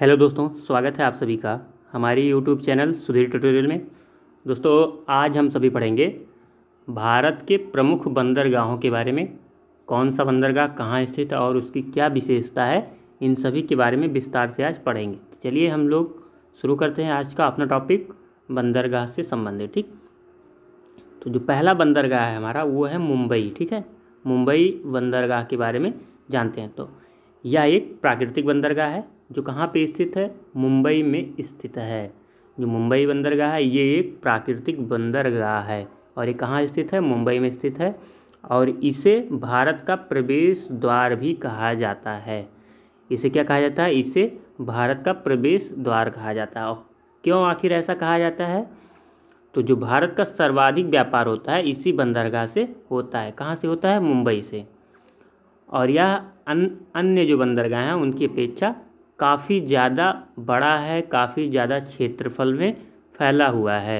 Hello दोस्तों स्वागत है आप सभी का हमारी यूट्यूब चैनल सुधीर ट्यूटोरियल में दोस्तों आज हम सभी पढ़ेंगे भारत के प्रमुख बंदरगाहों के बारे में कौन सा बंदरगाह कहाँ स्थित है और उसकी क्या विशेषता है इन सभी के बारे में विस्तार से आज पढ़ेंगे चलिए हम लोग शुरू करते हैं आज का अपना टॉपिक बंदरगाह से संबंधित ठीक तो जो पहला बंदरगाह है हमारा वो है मुंबई ठीक है मुंबई बंदरगाह के बारे में जानते हैं तो यह एक प्राकृतिक बंदरगाह है जो कहाँ पे स्थित है मुंबई में स्थित है जो मुंबई बंदरगाह है ये एक प्राकृतिक बंदरगाह है और ये कहाँ स्थित है मुंबई में स्थित है और इसे भारत का प्रवेश द्वार भी कहा जाता है इसे क्या कहा जाता है इसे भारत का प्रवेश द्वार कहा जाता है और क्यों आखिर ऐसा कहा जाता है तो जो भारत का सर्वाधिक व्यापार होता है इसी बंदरगाह से होता है कहाँ से होता है मुंबई से और यह अन्य जो बंदरगाह हैं उनकी अपेक्षा काफ़ी ज़्यादा बड़ा है काफ़ी ज़्यादा क्षेत्रफल में फैला हुआ है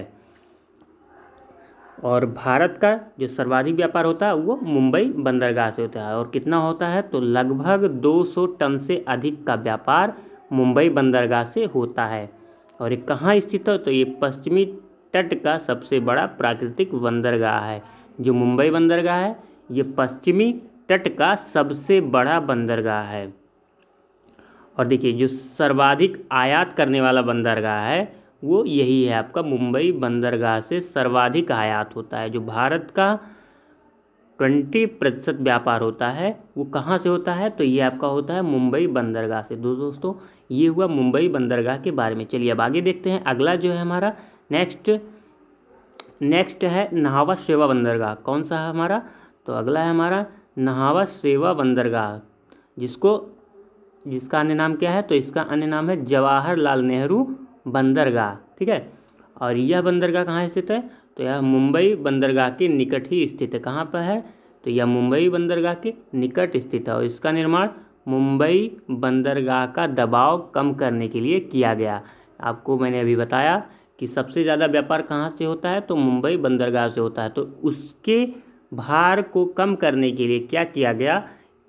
और भारत का जो सर्वाधिक व्यापार होता है वो मुंबई बंदरगाह से होता है और कितना होता है तो लगभग 200 टन से अधिक का व्यापार मुंबई बंदरगाह से होता है और ये कहाँ स्थित है तो ये पश्चिमी तट का सबसे बड़ा प्राकृतिक बंदरगाह है जो मुंबई बंदरगाह है ये पश्चिमी तट का सबसे बड़ा बंदरगाह है और देखिए जो सर्वाधिक आयात करने वाला बंदरगाह है वो यही है आपका मुंबई बंदरगाह से सर्वाधिक आयात होता है जो भारत का ट्वेंटी प्रतिशत व्यापार होता है वो कहाँ से होता है तो ये आपका होता है मुंबई बंदरगाह से दो दोस्तों ये हुआ मुंबई बंदरगाह के बारे में चलिए अब आगे देखते हैं अगला जो है हमारा नेक्स्ट नेक्स्ट है नहावा सेवा बंदरगाह कौन सा है हमारा तो अगला है हमारा नहावा सेवा बंदरगाह जिसको जिसका अन्य नाम क्या है तो इसका अन्य नाम है जवाहरलाल नेहरू बंदरगाह ठीक है और यह बंदरगाह कहाँ स्थित है तो यह मुंबई बंदरगाह के निकट ही स्थित है कहाँ पर है तो यह मुंबई बंदरगाह के निकट स्थित है और इसका निर्माण मुंबई बंदरगाह का दबाव कम करने के लिए किया गया आपको मैंने अभी बताया कि सबसे ज़्यादा व्यापार कहाँ से होता है तो मुंबई बंदरगाह से होता है तो उसके भार को कम करने के लिए क्या किया गया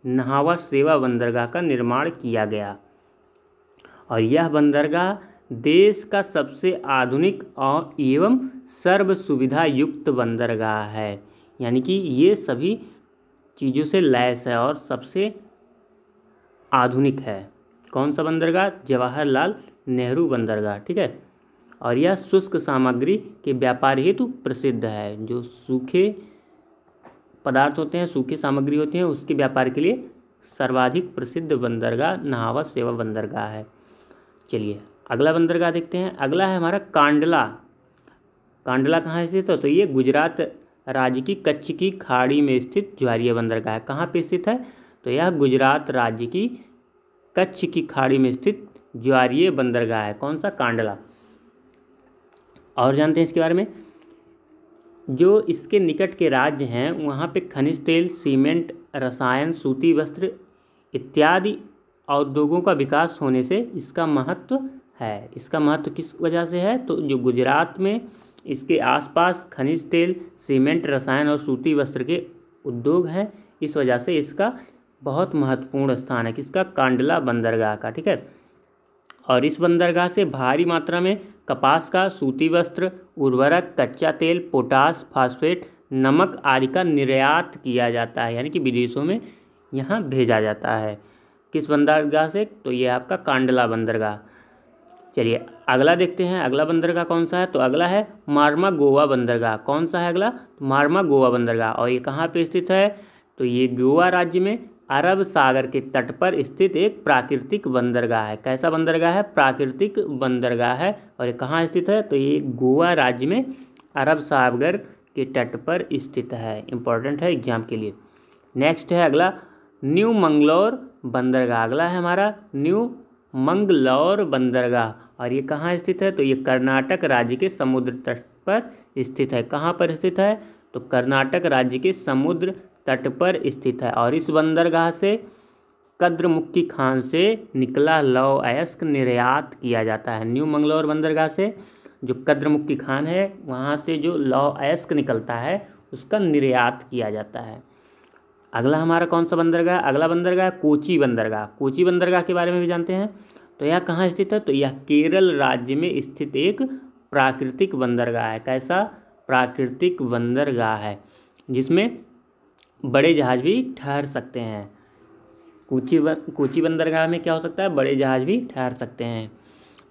नहावा सेवा बंदरगाह का निर्माण किया गया और यह बंदरगाह देश का सबसे आधुनिक और एवं सर्व सुविधा युक्त बंदरगाह है यानी कि ये सभी चीज़ों से लैस है और सबसे आधुनिक है कौन सा बंदरगाह जवाहरलाल नेहरू बंदरगाह ठीक है और यह शुष्क सामग्री के व्यापार हेतु प्रसिद्ध है जो सूखे पदार्थ होते हैं सूखी सामग्री होती है उसके व्यापार के लिए सर्वाधिक प्रसिद्ध बंदरगाह नहावा सेवा बंदरगाह है चलिए अगला बंदरगाह देखते हैं अगला है हमारा कांडला कांडला कहाँ स्थित है तो ये गुजरात राज्य की कच्छ की खाड़ी में स्थित ज्वारिया बंदरगाह है कहाँ पे स्थित है तो यह गुजरात राज्य की कच्छ की खाड़ी में स्थित ज्वारिया बंदरगाह है कौन सा कांडला और जानते हैं इसके बारे में जो इसके निकट के राज्य हैं वहाँ पे खनिज तेल सीमेंट रसायन सूती वस्त्र इत्यादि औद्योगों का विकास होने से इसका महत्व है इसका महत्व किस वजह से है तो जो गुजरात में इसके आसपास खनिज तेल सीमेंट रसायन और सूती वस्त्र के उद्योग हैं इस वजह से इसका बहुत महत्वपूर्ण स्थान है किसका कांडला बंदरगाह का ठीक है और इस बंदरगाह से भारी मात्रा में कपास का सूती वस्त्र उर्वरक कच्चा तेल पोटास फास्फेट नमक आदि का निर्यात किया जाता है यानी कि विदेशों में यहाँ भेजा जाता है किस बंदरगाह से तो ये आपका कांडला बंदरगाह चलिए अगला देखते हैं अगला बंदरगाह कौन सा है तो अगला है मारमा गोवा बंदरगाह कौन सा है अगला तो मारमा गोवा बंदरगाह और ये कहाँ पे स्थित है तो ये गोवा राज्य में अरब सागर के तट पर स्थित एक प्राकृतिक बंदरगाह है कैसा बंदरगाह है प्राकृतिक बंदरगाह है और ये कहाँ स्थित है तो ये गोवा राज्य में अरब सागर के तट पर स्थित है इम्पोर्टेंट है एग्जाम के लिए नेक्स्ट है अगला न्यू मंगलौर बंदरगाह अगला है हमारा न्यू मंगलौर बंदरगाह और ये कहाँ स्थित है तो ये कर्नाटक राज्य के समुद्र तट पर स्थित है कहाँ पर स्थित है तो कर्नाटक राज्य के समुद्र तट पर स्थित है और इस बंदरगाह से कद्रमुक्की खान से निकला लौ अयस्क निर्यात किया जाता है न्यू मंगलौर बंदरगाह से जो कद्रमुक्की खान है वहाँ से जो लौ अयस्क निकलता है उसका निर्यात किया जाता है अगला हमारा कौन सा बंदरगाह अगला बंदरगाह कोची बंदरगाह कोची बंदरगाह के बारे में भी जानते हैं तो यह कहाँ स्थित है तो यह केरल राज्य में स्थित एक प्राकृतिक बंदरगाह है कैसा प्राकृतिक बंदरगाह है जिसमें बड़े जहाज़ भी ठहर सकते हैं कोची कोची बंदरगाह में क्या हो सकता है बड़े जहाज़ भी ठहर सकते हैं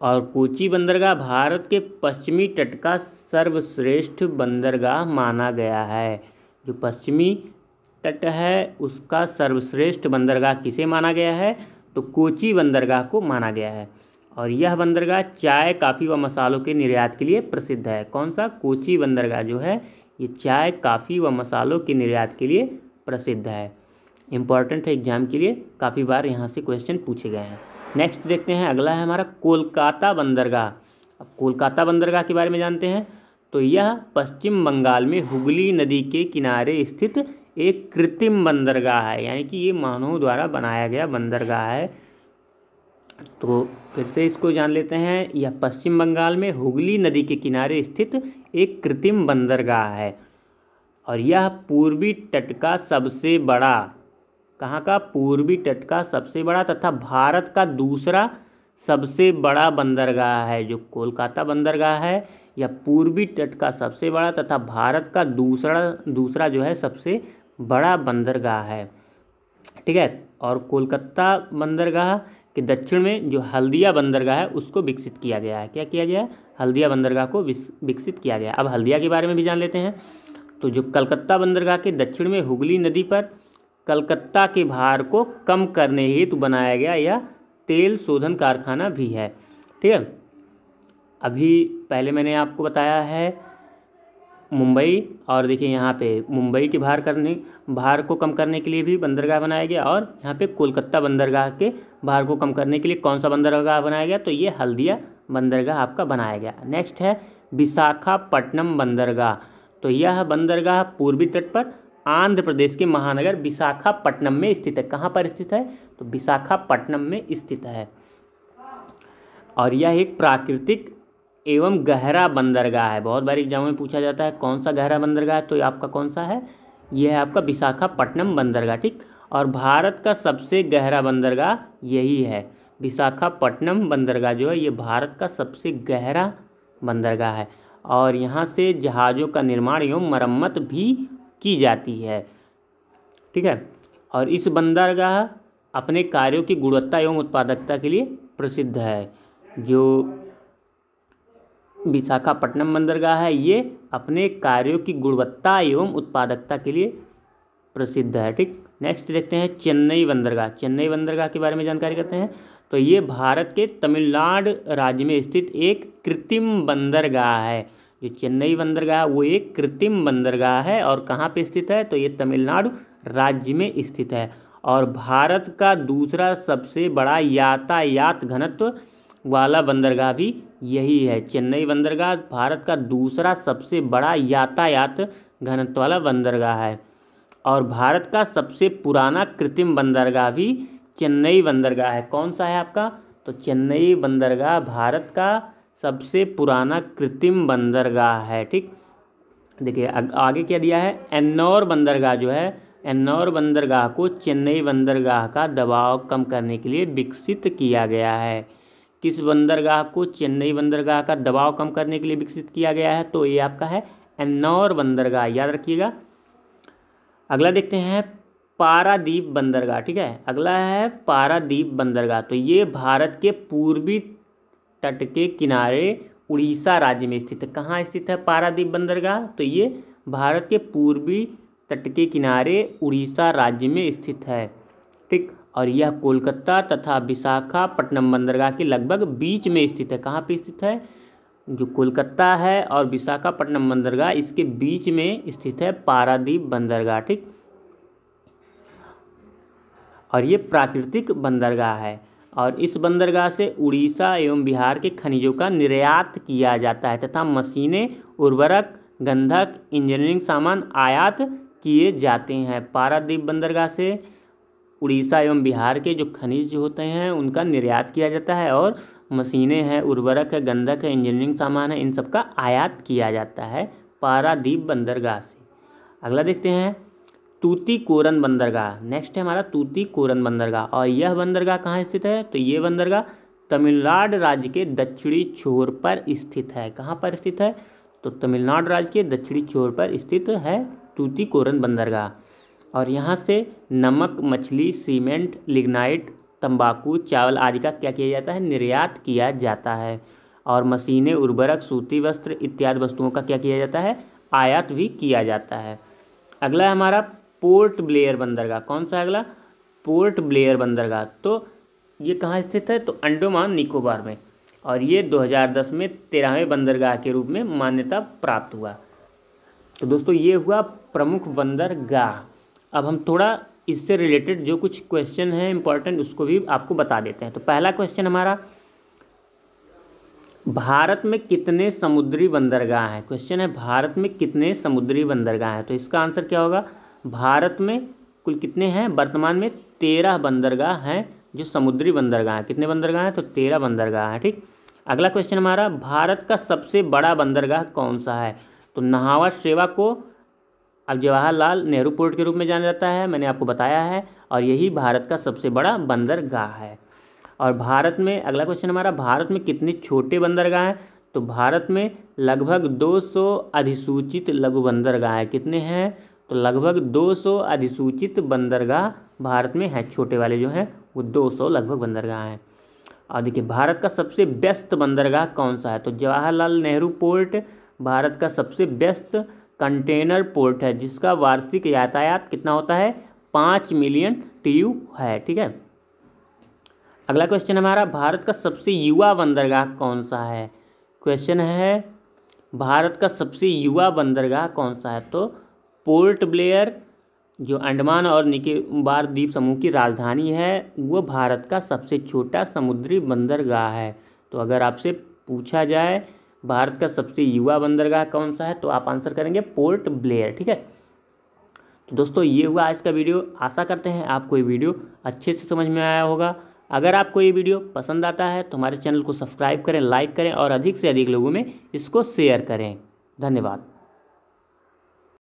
और कोची बंदरगाह भारत के पश्चिमी तट का सर्वश्रेष्ठ बंदरगाह माना गया है जो पश्चिमी तट है उसका सर्वश्रेष्ठ बंदरगाह किसे माना गया है तो कोची बंदरगाह को माना गया है और यह बंदरगाह चाय काफ़ी व मसालों के निर्यात के लिए प्रसिद्ध है कौन सा कोची बंदरगाह जो है ये चाय काफ़ी व मसालों के निर्यात के लिए प्रसिद्ध है इम्पॉर्टेंट है एग्जाम के लिए काफ़ी बार यहाँ से क्वेश्चन पूछे गए हैं नेक्स्ट देखते हैं अगला है हमारा कोलकाता बंदरगाह अब कोलकाता बंदरगाह के बारे में जानते हैं तो यह पश्चिम बंगाल में हुगली नदी के किनारे स्थित एक कृत्रिम बंदरगाह है यानी कि ये मानव द्वारा बनाया गया बंदरगाह है तो फिर से इसको जान लेते हैं यह पश्चिम बंगाल में हुगली नदी के किनारे स्थित एक कृत्रिम बंदरगाह है और यह पूर्वी तट का सबसे बड़ा कहाँ का पूर्वी तट का सबसे बड़ा तथा भारत का दूसरा सबसे बड़ा बंदरगाह है जो कोलकाता बंदरगाह है यह पूर्वी तट का सबसे बड़ा तथा भारत का दूसरा दूसरा जो है सबसे बड़ा बंदरगाह है ठीक है और कोलकाता बंदरगाह कि दक्षिण में जो हल्दिया बंदरगाह है उसको विकसित किया गया है क्या किया गया है हल्दिया बंदरगाह को विकसित किया गया अब हल्दिया के बारे में भी जान लेते हैं तो जो कलकत्ता बंदरगाह के दक्षिण में हुगली नदी पर कलकत्ता के भार को कम करने हेतु बनाया गया यह तेल शोधन कारखाना भी है ठीक है अभी पहले मैंने आपको बताया है मुंबई हम्म। और देखिए यहाँ पे मुंबई के भार करने भार को कम करने के लिए भी बंदरगाह बनाया गया और यहाँ पे कोलकाता बंदरगाह के भार को कम करने के लिए कौन सा बंदरगाह बनाया गया तो ये हल्दिया बंदरगाह आपका बनाया गया नेक्स्ट है विशाखापट्टनम बंदरगाह तो यह बंदरगाह पूर्वी तट पर आंध्र प्रदेश के महानगर विशाखापट्टनम में स्थित है कहाँ पर स्थित है तो विशाखापट्टनम में स्थित है और यह एक प्राकृतिक एवं गहरा बंदरगाह है बहुत बार एग्जाम में पूछा जाता है कौन सा गहरा बंदरगाह है तो आपका कौन सा है यह है आपका विशाखापट्टनम बंदरगाह ठीक और भारत का सबसे गहरा बंदरगाह यही है विशाखापट्टनम बंदरगाह जो है ये भारत का सबसे गहरा बंदरगाह है और यहाँ से जहाज़ों का निर्माण एवं मरम्मत भी की जाती है ठीक है और इस बंदरगाह अपने कार्यों की गुणवत्ता एवं उत्पादकता के लिए प्रसिद्ध है जो विशाखापट्टनम बंदरगाह है ये अपने कार्यों की गुणवत्ता एवं उत्पादकता के लिए प्रसिद्ध है ठीक नेक्स्ट देखते हैं चेन्नई बंदरगाह चेन्नई बंदरगाह के बारे में जानकारी करते हैं तो ये भारत के तमिलनाडु राज्य में स्थित एक कृत्रिम बंदरगाह है जो चेन्नई बंदरगाह वो एक कृत्रिम बंदरगाह है और कहाँ पे स्थित है तो ये तमिलनाडु राज्य में स्थित है और भारत का दूसरा सबसे बड़ा यातायात घनत्व वाला बंदरगाह भी यही है चेन्नई बंदरगाह भारत का दूसरा सबसे बड़ा यातायात घनत्व वाला बंदरगाह है और भारत का सबसे पुराना कृत्रिम बंदरगाह भी चेन्नई बंदरगाह है कौन सा है आपका तो चेन्नई बंदरगाह भारत का सबसे पुराना कृत्रिम बंदरगाह है ठीक देखिए आगे क्या दिया है एन्नौर बंदरगाह जो है एन्नौर बंदरगाह को चेन्नई बंदरगाह का दबाव कम करने के लिए विकसित किया गया है किस बंदरगाह को चेन्नई बंदरगाह का दबाव कम करने के लिए विकसित किया गया है तो ये आपका है एन्नौर बंदरगाह याद रखिएगा अगला देखते हैं पारादीप बंदरगाह ठीक है अगला है पारादीप बंदरगाह तो ये भारत के पूर्वी तट के किनारे उड़ीसा राज्य में स्थित है कहाँ स्थित है पारादीप बंदरगाह तो ये भारत के पूर्वी तट के किनारे उड़ीसा राज्य में स्थित है ठीक और यह कोलकाता तथा विशाखापट्टनम बंदरगाह के लगभग बीच में स्थित है कहाँ पर स्थित है जो कोलकाता है और विशाखापट्टनम बंदरगाह इसके बीच में स्थित है पारादीप बंदरगाह ठीक और ये प्राकृतिक बंदरगाह है और इस बंदरगाह से उड़ीसा एवं बिहार के खनिजों का निर्यात किया जाता है तथा मशीनें उर्वरक गंधक इंजीनियरिंग सामान आयात किए जाते हैं पारादीप बंदरगाह से उड़ीसा एवं बिहार के जो खनिज होते हैं उनका निर्यात किया जाता है और मशीनें हैं उर्वरक है गंधक है इंजीनियरिंग सामान है इन सब का आयात किया जाता है पारादीप बंदरगाह से अगला देखते हैं तूती कोरन बंदरगाह नेक्स्ट है हमारा तूती कोरन बंदरगाह और यह बंदरगाह कहाँ स्थित है तो ये बंदरगाह तमिलनाडु राज्य के दक्षिणी छोर पर स्थित है कहाँ पर स्थित है तो तमिलनाडु राज्य के दक्षिणी छोर पर स्थित है तूती कोरन बंदरगाह और यहाँ से नमक मछली सीमेंट लिग्नाइट तंबाकू चावल आदि का क्या किया जाता है निर्यात किया जाता है और मशीनें उर्वरक सूती वस्त्र इत्यादि वस्तुओं का क्या किया जाता है आयात भी किया जाता है अगला है हमारा पोर्ट ब्लेयर बंदरगाह कौन सा अगला पोर्ट ब्लेयर बंदरगाह तो ये कहाँ स्थित है तो अंडोमान निकोबार में और ये 2010 में तेरहवें बंदरगाह के रूप में मान्यता प्राप्त हुआ तो दोस्तों ये हुआ प्रमुख बंदरगाह अब हम थोड़ा इससे रिलेटेड जो कुछ क्वेश्चन है इंपॉर्टेंट उसको भी आपको बता देते हैं तो पहला क्वेश्चन हमारा भारत में कितने समुद्री बंदरगाह हैं क्वेश्चन है भारत में कितने समुद्री बंदरगाह हैं तो इसका आंसर क्या होगा भारत में कुल कितने हैं वर्तमान में तेरह बंदरगाह हैं जो समुद्री बंदरगाह हैं कितने बंदरगाह हैं तो तेरह बंदरगाह हैं ठीक अगला क्वेश्चन हमारा भारत का सबसे बड़ा बंदरगाह कौन सा है तो नहावा सेवा को अब जवाहरलाल नेहरू पोर्ट के रूप में जाना जाता है मैंने आपको बताया है और यही भारत का सबसे बड़ा बंदरगाह है और भारत में अगला क्वेश्चन हमारा भारत में कितने छोटे बंदरगाह हैं तो भारत में लगभग 200 अधिसूचित लघु बंदरगाह हैं कितने हैं तो लगभग 200 अधिसूचित बंदरगाह भारत में हैं छोटे वाले जो हैं वो 200 लगभग बंदरगाह हैं और देखिए भारत का सबसे व्यस्त बंदरगाह कौन सा है तो जवाहरलाल नेहरू पोर्ट भारत का सबसे व्यस्त कंटेनर पोर्ट है जिसका वार्षिक यातायात कितना होता है पाँच मिलियन टीयू है ठीक है अगला क्वेश्चन हमारा भारत का सबसे युवा बंदरगाह कौन सा है क्वेश्चन है भारत का सबसे युवा बंदरगाह कौन सा है तो पोर्ट ब्लेयर जो अंडमान और निकोबार द्वीप समूह की राजधानी है वो भारत का सबसे छोटा समुद्री बंदरगाह है तो अगर आपसे पूछा जाए भारत का सबसे युवा बंदरगाह कौन सा है तो आप आंसर करेंगे पोर्ट ब्लेयर ठीक है तो दोस्तों ये हुआ आज का वीडियो आशा करते हैं आपको ये वीडियो अच्छे से समझ में आया होगा अगर आपको ये वीडियो पसंद आता है तो हमारे चैनल को सब्सक्राइब करें लाइक करें और अधिक से अधिक लोगों में इसको शेयर करें धन्यवाद